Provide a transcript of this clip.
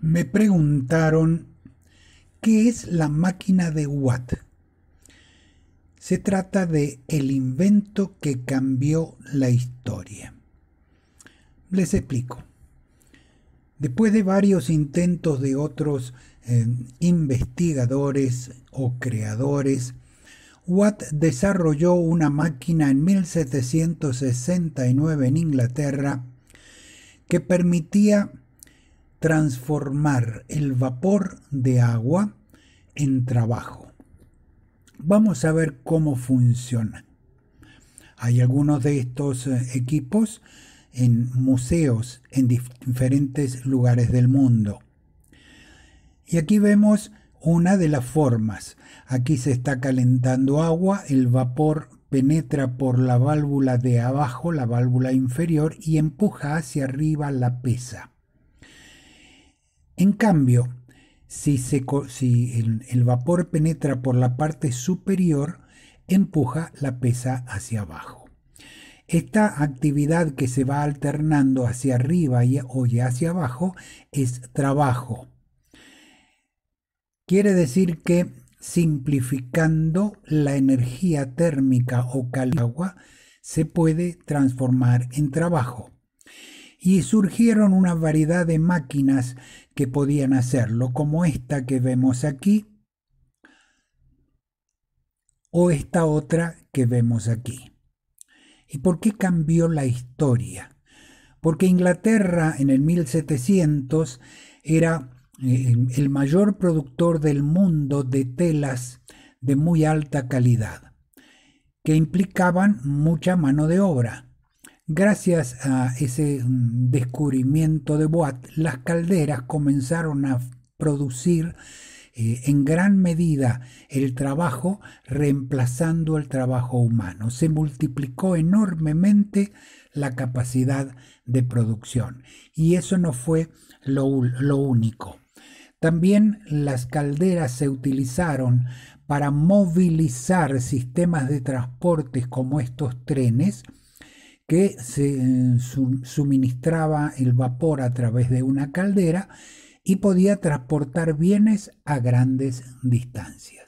me preguntaron qué es la máquina de Watt. Se trata de el invento que cambió la historia. Les explico. Después de varios intentos de otros eh, investigadores o creadores, Watt desarrolló una máquina en 1769 en Inglaterra que permitía transformar el vapor de agua en trabajo. Vamos a ver cómo funciona. Hay algunos de estos eh, equipos en museos en diferentes lugares del mundo. Y aquí vemos una de las formas. Aquí se está calentando agua, el vapor penetra por la válvula de abajo, la válvula inferior, y empuja hacia arriba la pesa. En cambio, si, el, vapor penetra por la parte superior, empuja la pesa hacia abajo. Esta actividad que se va alternando hacia arriba y, o hacia abajo es trabajo. Quiere decir que simplificando la energía térmica o agua se puede transformar en trabajo y surgieron una variedad de máquinas que podían hacerlo, como esta que vemos aquí o esta otra que vemos aquí. ¿Y por qué cambió la historia? Porque Inglaterra en el 1700 era eh, el mayor productor del mundo de telas de muy alta calidad, que implicaban mucha mano de obra Gracias a ese mm, descubrimiento de Boat, las calderas comenzaron a producir eh, en gran medida el trabajo reemplazando el trabajo humano. Se multiplicó enormemente la capacidad de producción y eso no fue lo, lo único. También las calderas se utilizaron para movilizar sistemas de transportes como estos trenes, que se eh, suministraba el vapor a través de una caldera y podía transportar bienes a grandes distancias.